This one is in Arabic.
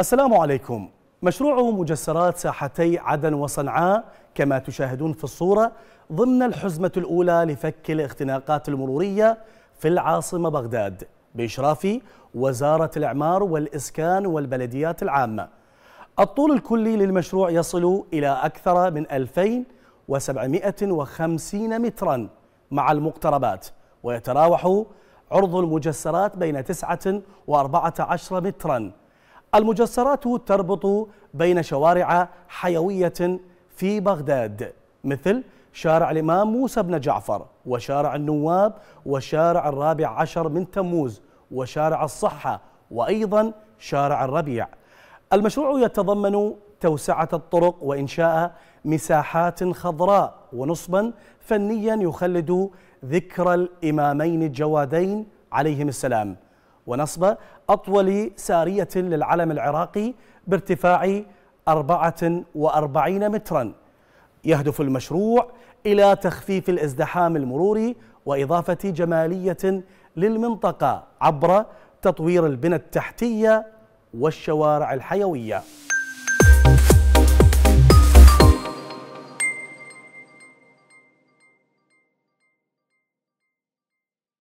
السلام عليكم مشروع مجسرات ساحتي عدن وصنعاء كما تشاهدون في الصورة ضمن الحزمة الأولى لفك الاختناقات المرورية في العاصمة بغداد بإشراف وزارة الإعمار والإسكان والبلديات العامة الطول الكلي للمشروع يصل إلى أكثر من 2750 مترا مع المقتربات ويتراوح عرض المجسرات بين 9 و14 متراً المجسرات تربط بين شوارع حيوية في بغداد مثل شارع الإمام موسى بن جعفر وشارع النواب وشارع الرابع عشر من تموز وشارع الصحة وأيضا شارع الربيع المشروع يتضمن توسعة الطرق وإنشاء مساحات خضراء ونصبا فنيا يخلد ذكرى الإمامين الجوادين عليهم السلام ونصب أطول سارية للعلم العراقي بارتفاع 44 مترا يهدف المشروع إلى تخفيف الازدحام المروري وإضافة جمالية للمنطقة عبر تطوير البنى التحتية والشوارع الحيوية